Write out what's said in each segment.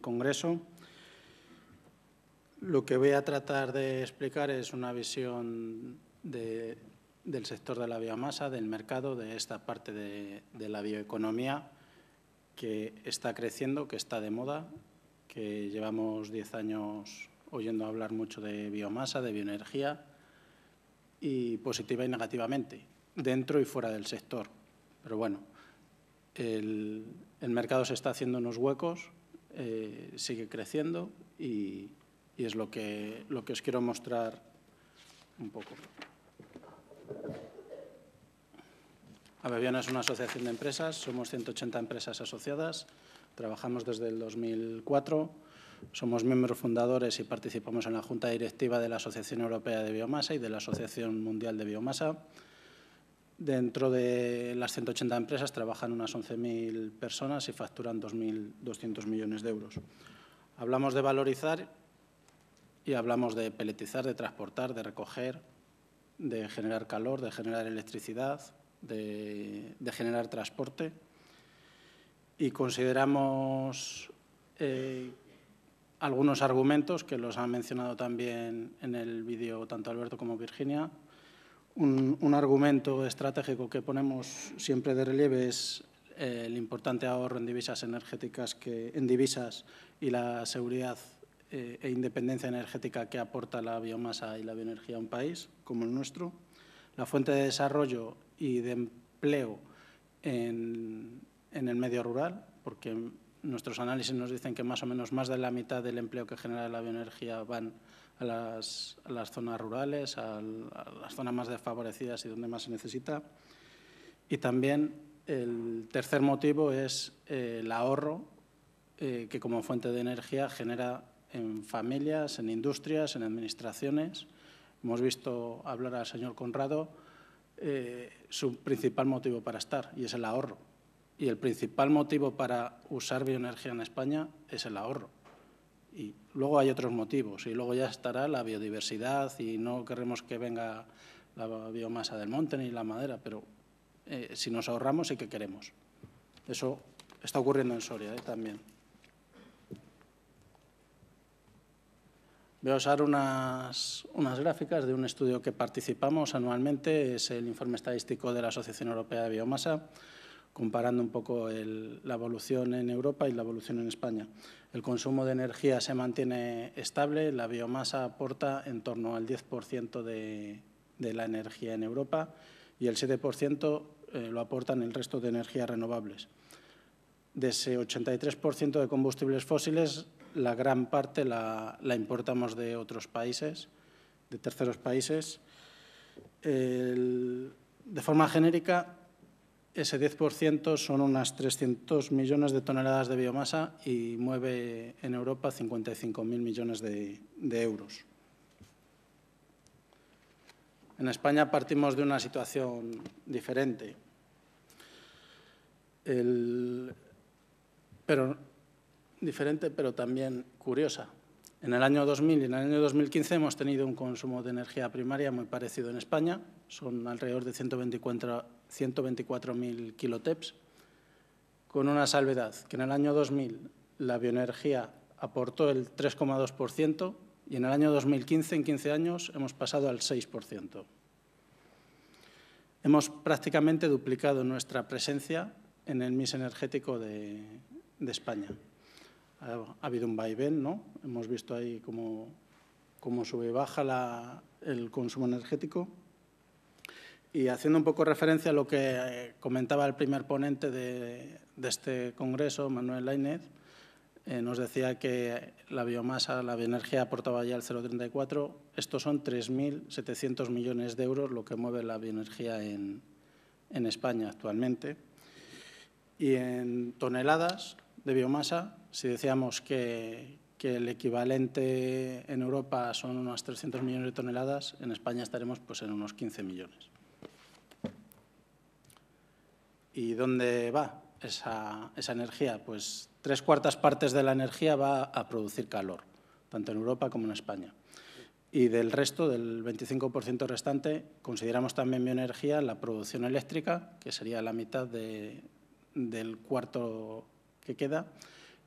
Congreso lo que voy a tratar de explicar es una visión del sector de la biomasa, del mercado, de esta parte de, la bioeconomía que está creciendo, que está de moda, que llevamos diez años oyendo hablar mucho de biomasa, de bioenergía, y positiva y negativamente, dentro y fuera del sector. Pero bueno, el, el mercado se está haciendo unos huecos eh, sigue creciendo y, es lo que, lo que os quiero mostrar un poco. Abeviana es una asociación de empresas, somos 180 empresas asociadas, trabajamos desde el 2004, somos miembros fundadores y participamos en la Junta Directiva de la Asociación Europea de Biomasa y de la Asociación Mundial de Biomasa. Dentro de las 180 empresas trabajan unas 11.000 personas y facturan 2.200 millones de euros. Hablamos de valorizar y hablamos de peletizar, de transportar, de recoger, de generar calor, de generar electricidad, de, generar transporte. Y consideramos eh, algunos argumentos que los han mencionado también en el vídeo tanto Alberto como Virginia, un, argumento estratégico que ponemos siempre de relieve es eh, el importante ahorro en divisas energéticas que, en divisas y la seguridad eh, e independencia energética que aporta la biomasa y la bioenergía a un país como el nuestro, la fuente de desarrollo y de empleo en, en el medio rural, porque nuestros análisis nos dicen que más o menos más de la mitad del empleo que genera la bioenergía van a las, zonas rurales, a, las zonas más desfavorecidas y donde más se necesita. Y también el tercer motivo es eh, el ahorro eh, que como fuente de energía genera en familias, en industrias, en administraciones. Hemos visto hablar al señor Conrado, eh, su principal motivo para estar, y es el ahorro. Y el principal motivo para usar bioenergía en España es el ahorro. Y luego hay otros motivos, y luego ya estará la biodiversidad, y no queremos que venga la biomasa del monte ni la madera, pero eh, si nos ahorramos ¿y que queremos. Eso está ocurriendo en Soria eh, también. Voy a usar unas, unas, gráficas de un estudio que participamos anualmente, es el informe estadístico de la Asociación Europea de Biomasa, comparando un poco la evolución en Europa y la evolución en España. El consumo de energía se mantiene estable, la biomasa aporta en torno al 10% de, la energía en Europa y el 7% eh, lo aportan el resto de energías renovables. De ese 83% de combustibles fósiles, la gran parte la, importamos de otros países, de terceros países. de forma genérica, ese 10% son unas 300 millones de toneladas de biomasa y mueve en Europa 55.000 millones de, euros. En España partimos de una situación diferente. pero, diferente, pero también curiosa. En el año 2000 y en el año 2015 hemos tenido un consumo de energía primaria muy parecido en España. Son alrededor de 124 124.000 kiloteps, con una salvedad, que en el año 2000 la bioenergía aportó el 3,2% y en el año 2015, en 15 años, hemos pasado al 6%. Hemos prácticamente duplicado nuestra presencia en el mix energético de, España. Ha, habido un vaivén, ¿no? Hemos visto ahí cómo, cómo sube y baja el consumo energético. Y haciendo un poco referencia a lo que eh, comentaba el primer ponente de, este congreso, Manuel Lainez, eh, nos decía que la biomasa, la bioenergía aportaba ya el 0,34. Estos son 3.700 millones de euros lo que mueve la bioenergía en, España actualmente. Y en toneladas de biomasa, si decíamos que, el equivalente en Europa son unas 300 millones de toneladas, en España estaremos pues, en unos 15 millones. ¿Y dónde va esa, energía? Pues tres cuartas partes de la energía va a producir calor, tanto en Europa como en España. Y del resto, del 25% restante, consideramos también bioenergía la producción eléctrica, que sería la mitad del cuarto que queda,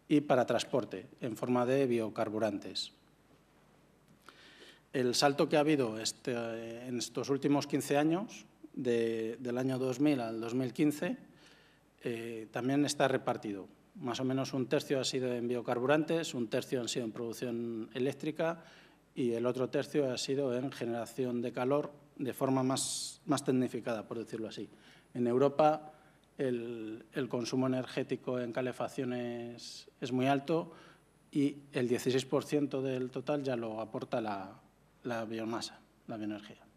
y para transporte, en forma de biocarburantes. El salto que ha habido este, en estos últimos 15 años del año 2000 al 2015 eh, también está repartido. Más o menos un tercio ha sido en biocarburantes, un tercio ha sido en producción eléctrica y el otro tercio ha sido en generación de calor de forma más, tecnificada, por decirlo así. En Europa el, consumo energético en calefacción es, muy alto y el 16% del total ya lo aporta la, la biomasa, la bioenergía.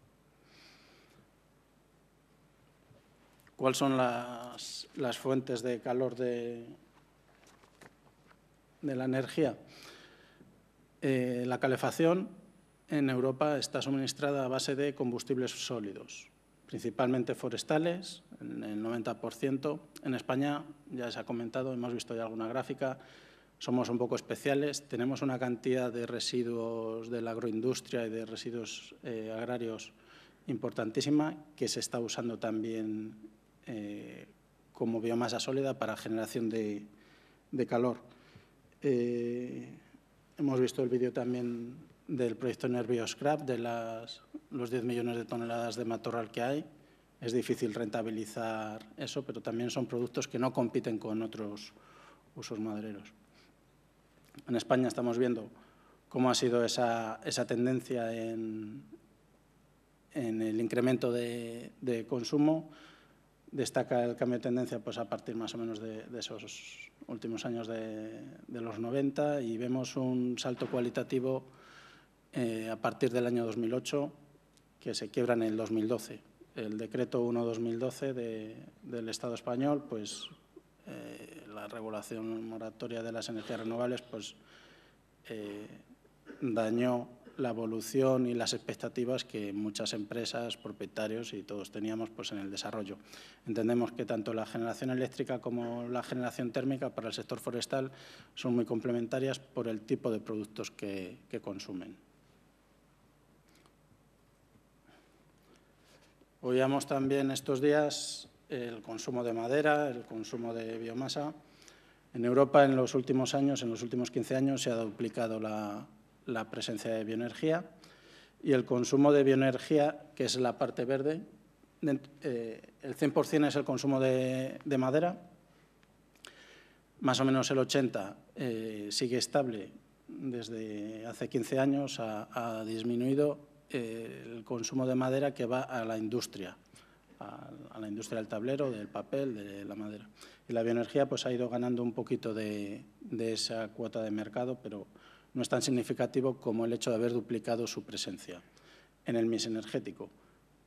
cuáles son las, fuentes de calor de, la energía. Eh, la calefacción en Europa está suministrada a base de combustibles sólidos, principalmente forestales, en el 90%. En España, ya se ha comentado, hemos visto ya alguna gráfica, somos un poco especiales, tenemos una cantidad de residuos de la agroindustria y de residuos eh, agrarios importantísima que se está usando también eh, como biomasa sólida para generación de, calor. Eh, hemos visto el vídeo también del proyecto Nervio Scrap, de los 10 millones de toneladas de matorral que hay. Es difícil rentabilizar eso, pero también son productos que no compiten con otros usos madereros. En España estamos viendo cómo ha sido esa, tendencia en, el incremento de consumo, destaca el cambio de tendencia pues, a partir más o menos de, esos últimos años de, los 90 y vemos un salto cualitativo eh, a partir del año 2008 que se quiebra en el 2012. El decreto 1-2012 del Estado español, pues eh, la regulación moratoria de las energías renovables, pues eh, dañó la evolución y las expectativas que muchas empresas, propietarios y todos teníamos pues, en el desarrollo. Entendemos que tanto la generación eléctrica como la generación térmica para el sector forestal son muy complementarias por el tipo de productos que, consumen. Oíamos también estos días el consumo de madera, el consumo de biomasa. En Europa en los últimos años, en los últimos 15 años, se ha duplicado la, la presencia de bioenergía y el consumo de bioenergía, que es la parte verde. Eh, el 100% es el consumo de, madera, más o menos el 80% eh, sigue estable desde hace 15 años, ha, disminuido eh, el consumo de madera que va a la industria, a, la industria del tablero, del papel, de la madera. Y la bioenergía pues, ha ido ganando un poquito de, de esa cuota de mercado, pero no es tan significativo como el hecho de haber duplicado su presencia en el mix energético.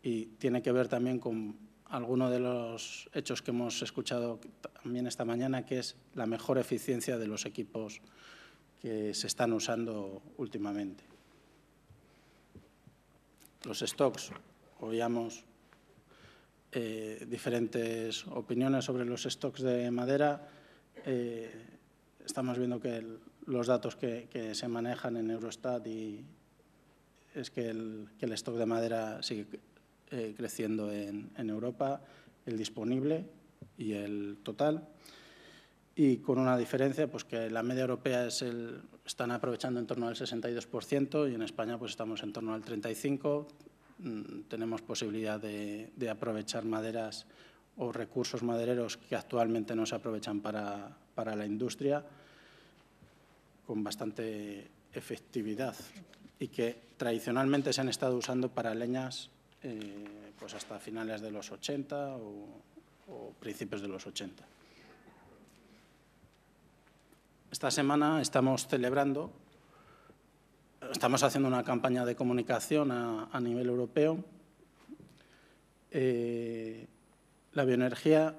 Y tiene que ver también con alguno de los hechos que hemos escuchado también esta mañana, que es la mejor eficiencia de los equipos que se están usando últimamente. Los stocks, oíamos eh, diferentes opiniones sobre los stocks de madera. Eh, estamos viendo que el, los datos que, se manejan en Eurostat y es que el, stock de madera sigue eh, creciendo en, Europa, el disponible y el total. Y con una diferencia, pues que la media europea es están aprovechando en torno al 62% y en España pues estamos en torno al 35%. Mm, tenemos posibilidad de, aprovechar maderas o recursos madereros que actualmente no se aprovechan para la industria con bastante efectividad y que tradicionalmente se han estado usando para leñas eh, pues hasta finales de los 80 o, principios de los 80. Esta semana estamos celebrando, estamos haciendo una campaña de comunicación a, nivel europeo. Eh, la bioenergía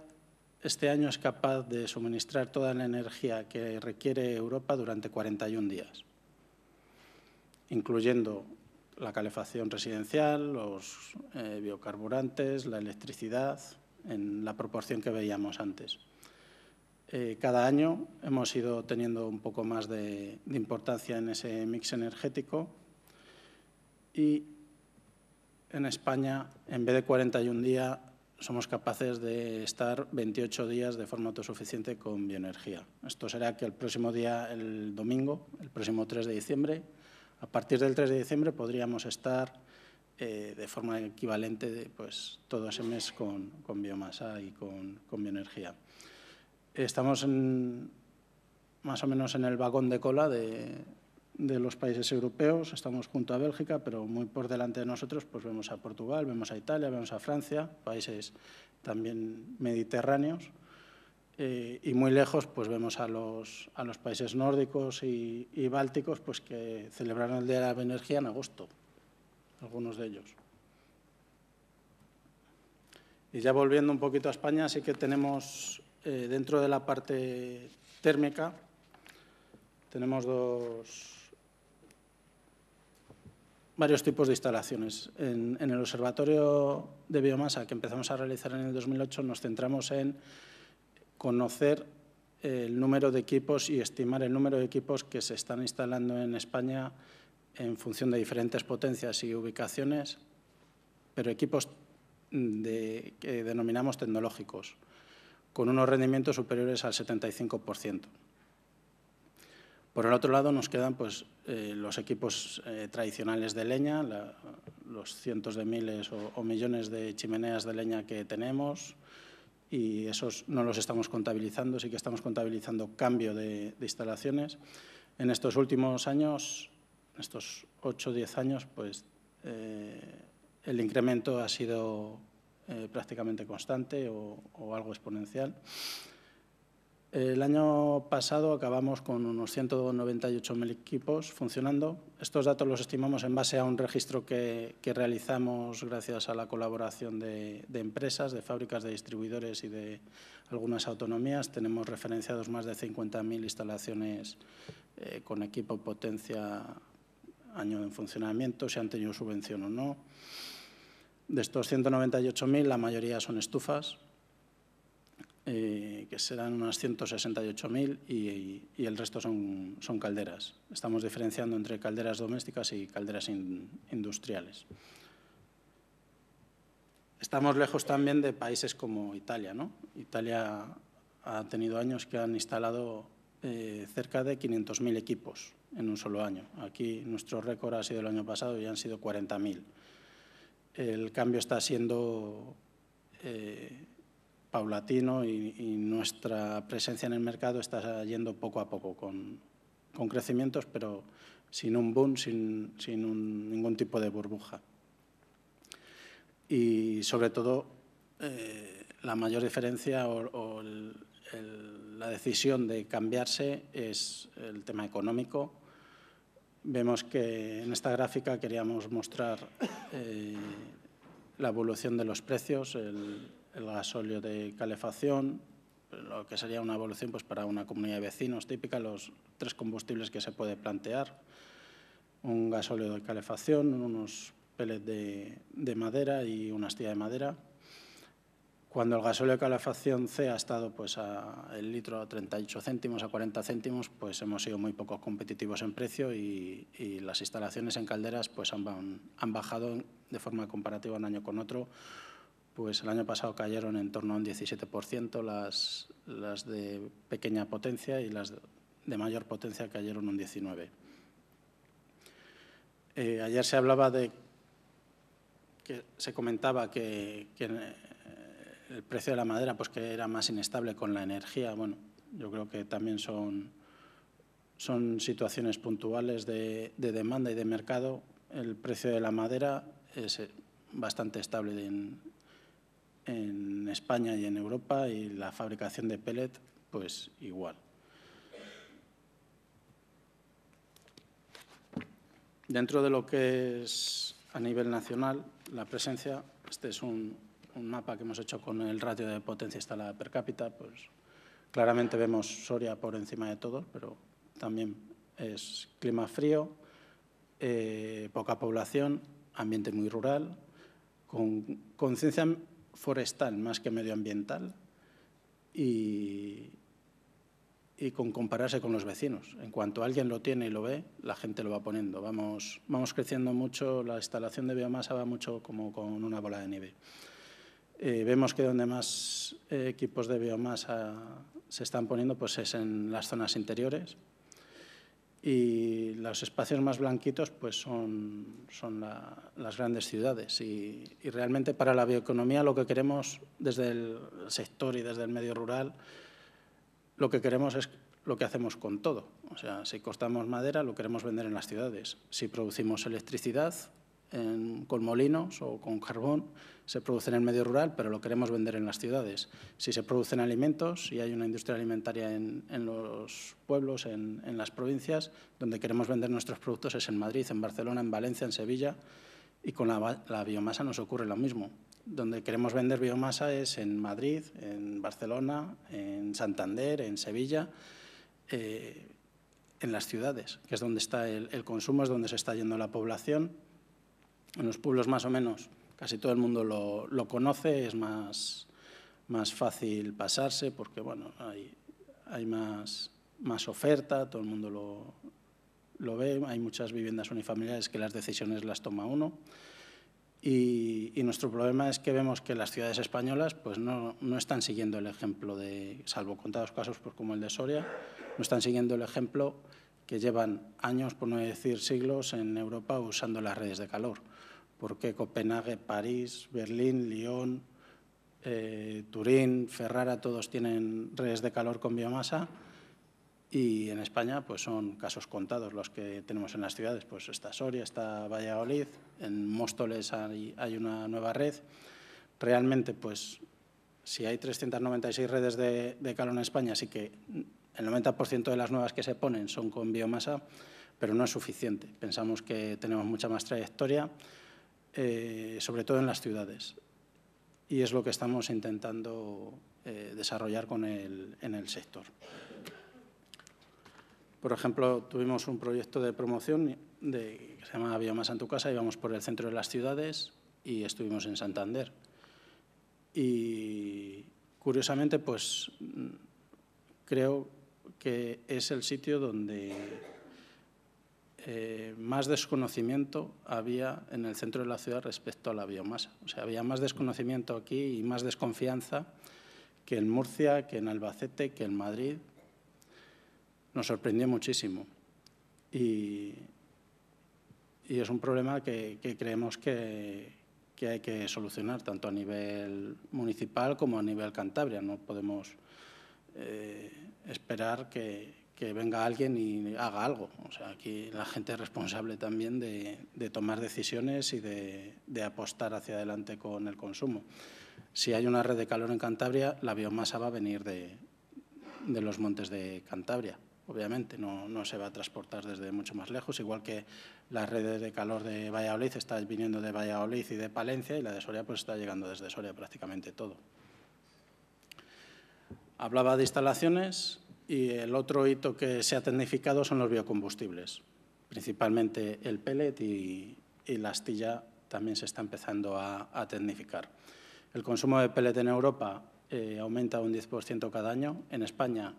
este año es capaz de suministrar toda la energía que requiere Europa durante 41 días, incluyendo la calefacción residencial, los eh, biocarburantes, la electricidad, en la proporción que veíamos antes. Eh, cada año hemos ido teniendo un poco más de, de importancia en ese mix energético y en España, en vez de 41 días, somos capaces de estar 28 días de forma autosuficiente con bioenergía. Esto será que el próximo día, el domingo, el próximo 3 de diciembre, a partir del 3 de diciembre podríamos estar eh, de forma equivalente pues, todo ese mes con, biomasa y con, bioenergía. Estamos más o menos en el vagón de cola de, de los países europeos, estamos junto a Bélgica, pero muy por delante de nosotros, pues vemos a Portugal, vemos a Italia, vemos a Francia, países también mediterráneos, eh, y muy lejos pues vemos a los, a los países nórdicos y, bálticos pues que celebraron el Día de la Energía en agosto, algunos de ellos. Y ya volviendo un poquito a España, sí que tenemos eh, dentro de la parte térmica, tenemos dos, varios tipos de instalaciones. En, el observatorio de biomasa que empezamos a realizar en el 2008 nos centramos en conocer eh, el número de equipos y estimar el número de equipos que se están instalando en España en función de diferentes potencias y ubicaciones, pero equipos mm, que denominamos tecnológicos, con unos rendimientos superiores al 75%. Por el otro lado nos quedan pues, eh, los equipos eh, tradicionales de leña, los cientos de miles o, millones de chimeneas de leña que tenemos y esos no los estamos contabilizando, sí que estamos contabilizando cambio de, instalaciones. En estos últimos años, en estos 8 o 10 años, pues eh, el incremento ha sido prácticamente constante o, o algo exponencial. El año pasado acabamos con unos 198.000 equipos funcionando. Estos datos los estimamos en base a un registro que, realizamos gracias a la colaboración de, empresas, de fábricas, de distribuidores y de algunas autonomías. Tenemos referenciados más de 50.000 instalaciones eh, con equipo potencia año en funcionamiento, si han tenido subvención o no. De estos 198.000, la mayoría son estufas, eh, que serán unas 168.000 y, y, el resto son, son, calderas. Estamos diferenciando entre calderas domésticas y calderas industriales. Estamos lejos también de países como Italia. Italia ha tenido años que han instalado eh, cerca de 500.000 equipos en un solo año. Aquí nuestro récord ha sido el año pasado y han sido 40.000. El cambio está siendo eh, y, nuestra presencia en el mercado está yendo poco a poco, con, crecimientos, pero sin un boom, sin, ningún tipo de burbuja. Y sobre todo, eh, la mayor diferencia o, la decisión de cambiarse es el tema económico. Vemos que en esta gráfica queríamos mostrar eh, la evolución de los precios, el, el gasóleo de calefacción, lo que sería una evolución pues, para una comunidad de vecinos típica, los tres combustibles que se puede plantear, un gasóleo de calefacción, unos pellets de, madera y una astilla de madera. Cuando el gasóleo de calefacción C ha estado pues, a el litro a 38 céntimos, a 40 céntimos, pues hemos sido muy pocos competitivos en precio y, las instalaciones en calderas pues, han, han bajado de forma comparativa un año con otro pues el año pasado cayeron en torno a un 17%, las, de pequeña potencia y las de mayor potencia cayeron un 19%. Eh, ayer se hablaba de que se comentaba que, eh, el precio de la madera pues que era más inestable con la energía. Bueno, yo creo que también son, son situaciones puntuales de, de demanda y de mercado. El precio de la madera es eh, bastante estable en, en España y en Europa y la fabricación de pellet, pues igual. Dentro de lo que es a nivel nacional, la presencia, este es un, mapa que hemos hecho con el ratio de potencia instalada per cápita, pues claramente vemos Soria por encima de todo, pero también es clima frío, eh, poca población, ambiente muy rural, con conciencia forestal más que medioambiental y, con compararse con los vecinos. En cuanto alguien lo tiene y lo ve, la gente lo va poniendo. Vamos, vamos creciendo mucho, la instalación de biomasa va mucho como con una bola de nieve. Eh, vemos que donde más eh, equipos de biomasa se están poniendo pues es en las zonas interiores, y los espacios más blanquitos pues son, son las grandes ciudades y, realmente para la bioeconomía lo que queremos desde el sector y desde el medio rural, lo que queremos es lo que hacemos con todo. O sea, si costamos madera lo queremos vender en las ciudades, si producimos electricidad con molinos o con carbón, se produce en el medio rural, pero lo queremos vender en las ciudades. Si se producen alimentos y hay una industria alimentaria en, los pueblos, en, las provincias, donde queremos vender nuestros productos es en Madrid, en Barcelona, en Valencia, en Sevilla, y con la, biomasa nos ocurre lo mismo. Donde queremos vender biomasa es en Madrid, en Barcelona, en Santander, en Sevilla. Eh, en las ciudades, que es donde está el, el consumo, es donde se está yendo la población en los pueblos más o menos casi todo el mundo lo, lo conoce, es más, más, fácil pasarse porque bueno, hay, hay más, más, oferta, todo el mundo lo, lo, ve, hay muchas viviendas unifamiliares que las decisiones las toma uno. Y, y nuestro problema es que vemos que las ciudades españolas pues no, no, están siguiendo el ejemplo de, salvo contados casos pues como el de Soria, no están siguiendo el ejemplo que llevan años, por no decir siglos, en Europa usando las redes de calor. porque Copenhague, París, Berlín, Lyon, eh, Turín, Ferrara, todos tienen redes de calor con biomasa? Y en España pues son casos contados los que tenemos en las ciudades. Pues está Soria, está Valladolid, en Móstoles hay, una nueva red. Realmente, pues si hay 396 redes de, calor en España, así que el 90% de las nuevas que se ponen son con biomasa, pero no es suficiente. Pensamos que tenemos mucha más trayectoria, eh, sobre todo en las ciudades. Y es lo que estamos intentando eh, desarrollar con en el sector. Por ejemplo, tuvimos un proyecto de promoción de, que se llama Biomasa en tu casa, íbamos por el centro de las ciudades y estuvimos en Santander. Y curiosamente, pues mm, creo que es el sitio donde eh, más desconocimiento había en el centro de la ciudad respecto a la biomasa. O sea, había más desconocimiento aquí y más desconfianza que en Murcia, que en Albacete, que en Madrid. Nos sorprendió muchísimo. Y, es un problema que, creemos que hay que solucionar, tanto a nivel municipal como a nivel Cantabria. No podemos eh, esperar que, venga alguien y haga algo. O sea, aquí la gente es responsable también de, tomar decisiones y de, apostar hacia adelante con el consumo. Si hay una red de calor en Cantabria, la biomasa va a venir de, los montes de Cantabria obviamente, no, se va a transportar desde mucho más lejos, igual que las redes de calor de Valladolid está viniendo de Valladolid y de Palencia y la de Soria pues está llegando desde Soria prácticamente todo. Hablaba de instalaciones y el otro hito que se ha tecnificado son los biocombustibles, principalmente el pellet y, la astilla también se está empezando a, tecnificar. El consumo de pellet en Europa eh, aumenta un 10% cada año. En España,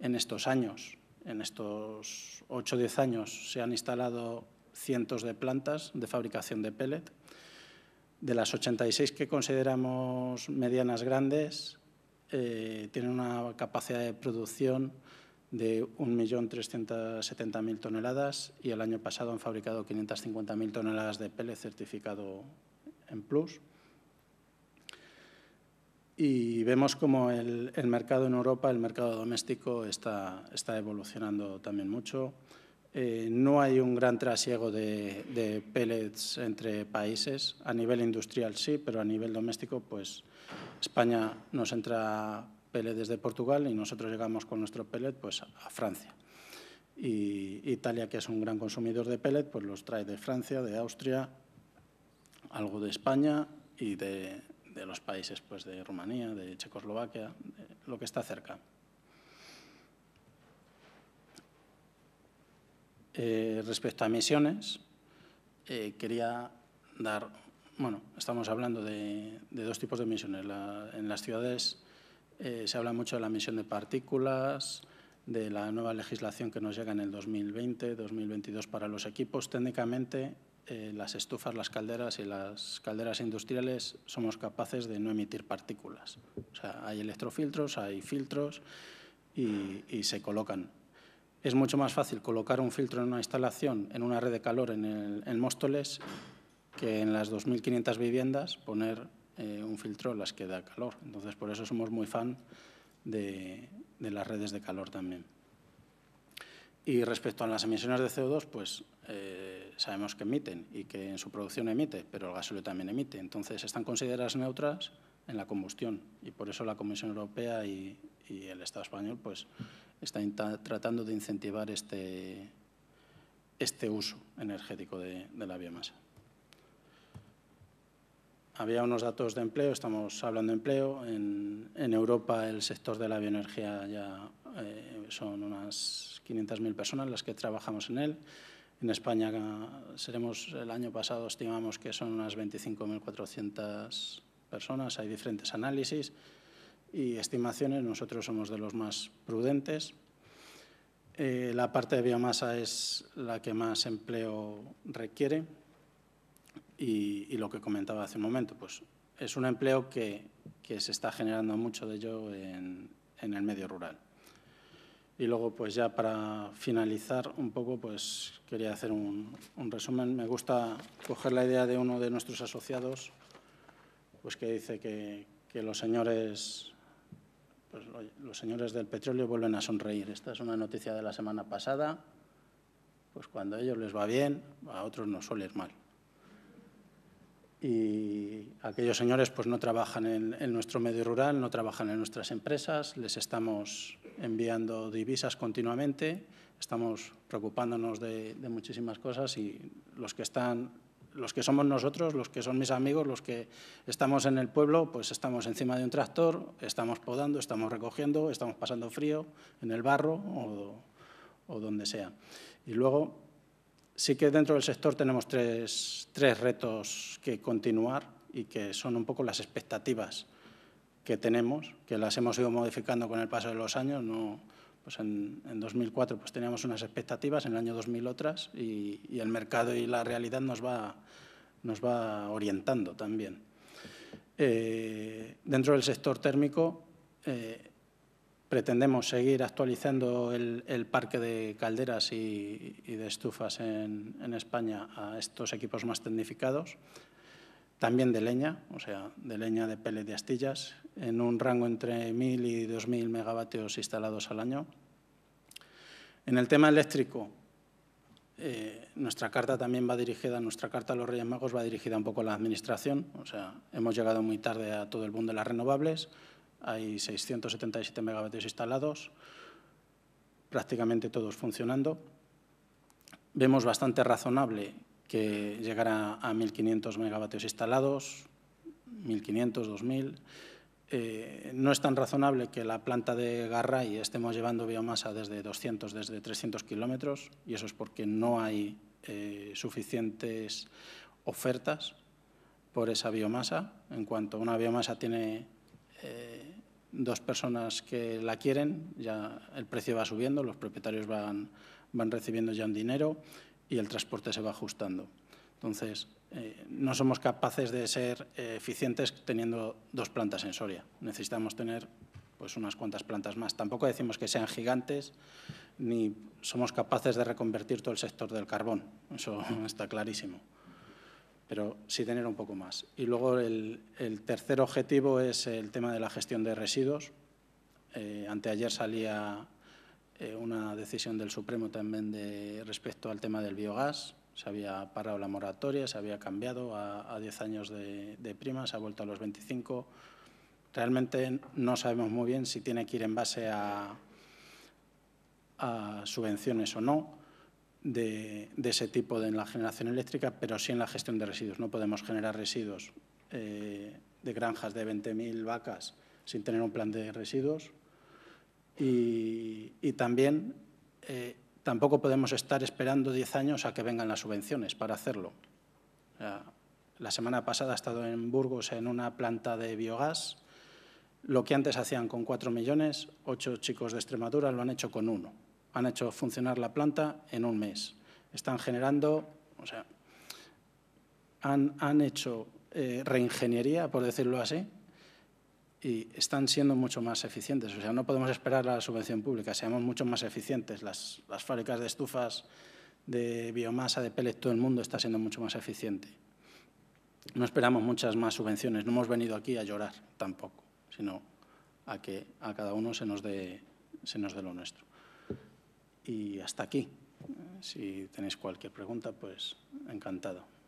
en estos años, en estos 8 o 10 años, se han instalado cientos de plantas de fabricación de pellet. De las 86 que consideramos medianas grandes, eh, tienen una capacidad de producción de 1.370.000 toneladas y el año pasado han fabricado 550.000 toneladas de PELE certificado en plus. Y vemos como el, mercado en Europa, el mercado doméstico, está, está evolucionando también mucho. Eh, no hay un gran trasiego de, pellets entre países. A nivel industrial sí, pero a nivel doméstico, pues España nos entra pellets desde Portugal y nosotros llegamos con nuestro pellet pues, a Francia. Y Italia, que es un gran consumidor de pellets, pues los trae de Francia, de Austria, algo de España y de, los países pues, de Rumanía, de Checoslovaquia, lo que está cerca. Eh, respecto a emisiones, eh, quería dar, bueno, estamos hablando de, dos tipos de emisiones. en las ciudades eh, se habla mucho de la emisión de partículas, de la nueva legislación que nos llega en el 2020, 2022 para los equipos. Técnicamente, las estufas, las calderas y las calderas industriales somos capaces de no emitir partículas. O sea, hay electrofiltros, hay filtros y se colocan es mucho más fácil colocar un filtro en una instalación, en una red de calor en, el, Móstoles, que en las 2.500 viviendas poner eh, un filtro en las que da calor. Entonces, por eso somos muy fan de, las redes de calor también. Y respecto a las emisiones de CO2, pues eh, sabemos que emiten y que en su producción emite, pero el gasóleo también emite. Entonces, están consideradas neutras en la combustión y por eso la Comisión Europea y, y el Estado español pues, Está tratando de incentivar este, este uso energético de, la biomasa. Había unos datos de empleo, estamos hablando de empleo. En, Europa el sector de la bioenergía ya eh, son unas 500.000 personas las que trabajamos en él. En España ah, seremos, el año pasado estimamos que son unas 25.400 personas, hay diferentes análisis y estimaciones. Nosotros somos de los más prudentes. Eh, la parte de biomasa es la que más empleo requiere y, lo que comentaba hace un momento, pues es un empleo que, se está generando mucho de ello en, el medio rural. Y luego, pues ya para finalizar un poco, pues quería hacer un, resumen. Me gusta coger la idea de uno de nuestros asociados, pues que dice que, que los señores pues, los señores del petróleo vuelven a sonreír. Esta es una noticia de la semana pasada. Pues cuando a ellos les va bien, a otros no suele ir mal. Y aquellos señores pues no trabajan en, nuestro medio rural, no trabajan en nuestras empresas, les estamos enviando divisas continuamente, estamos preocupándonos de, de muchísimas cosas y los que están los que somos nosotros, los que son mis amigos, los que estamos en el pueblo, pues estamos encima de un tractor, estamos podando, estamos recogiendo, estamos pasando frío en el barro o, o donde sea. Y luego, sí que dentro del sector tenemos tres, tres retos que continuar y que son un poco las expectativas que tenemos, que las hemos ido modificando con el paso de los años, no pues en, 2004 pues teníamos unas expectativas, en el año 2000 otras, y, el mercado y la realidad nos va, nos va orientando también. Eh, dentro del sector térmico eh, pretendemos seguir actualizando el, parque de calderas y, de estufas en, España a estos equipos más tecnificados, también de leña, o sea, de leña de pele de astillas, en un rango entre 1.000 y 2.000 megavatios instalados al año. En el tema eléctrico, eh, nuestra carta también va dirigida, nuestra carta a los Reyes Magos va dirigida un poco a la Administración, o sea, hemos llegado muy tarde a todo el boom de las renovables, hay 677 megavatios instalados, prácticamente todos funcionando. Vemos bastante razonable que llegará a 1.500 megavatios instalados, 1.500, 2.000. Eh, no es tan razonable que la planta de Garray estemos llevando biomasa desde 200, desde 300 kilómetros, y eso es porque no hay eh, suficientes ofertas por esa biomasa. En cuanto una biomasa tiene eh, dos personas que la quieren, ya el precio va subiendo, los propietarios van, van recibiendo ya un dinero y el transporte se va ajustando. Entonces, eh, no somos capaces de ser eficientes teniendo dos plantas en Soria. Necesitamos tener pues, unas cuantas plantas más. Tampoco decimos que sean gigantes, ni somos capaces de reconvertir todo el sector del carbón. Eso está clarísimo. Pero sí tener un poco más. Y luego el, tercer objetivo es el tema de la gestión de residuos. Eh, anteayer salía eh, una decisión del Supremo también de, respecto al tema del biogás se había parado la moratoria, se había cambiado a, 10 años de, prima, se ha vuelto a los 25. Realmente no sabemos muy bien si tiene que ir en base a, subvenciones o no de, ese tipo de, en la generación eléctrica, pero sí en la gestión de residuos. No podemos generar residuos eh, de granjas de 20.000 vacas sin tener un plan de residuos. Y, también eh, tampoco podemos estar esperando 10 años a que vengan las subvenciones para hacerlo. La semana pasada he estado en Burgos en una planta de biogás. Lo que antes hacían con 4 millones, ocho chicos de Extremadura lo han hecho con uno. Han hecho funcionar la planta en un mes. Están generando, o sea, han, hecho eh, reingeniería, por decirlo así, y están siendo mucho más eficientes. O sea, no podemos esperar a la subvención pública, seamos mucho más eficientes. Las, las fábricas de estufas de biomasa, de pellet, todo el mundo está siendo mucho más eficiente. No esperamos muchas más subvenciones, no hemos venido aquí a llorar tampoco, sino a que a cada uno se nos dé, se nos dé lo nuestro. Y hasta aquí. Si tenéis cualquier pregunta, pues encantado.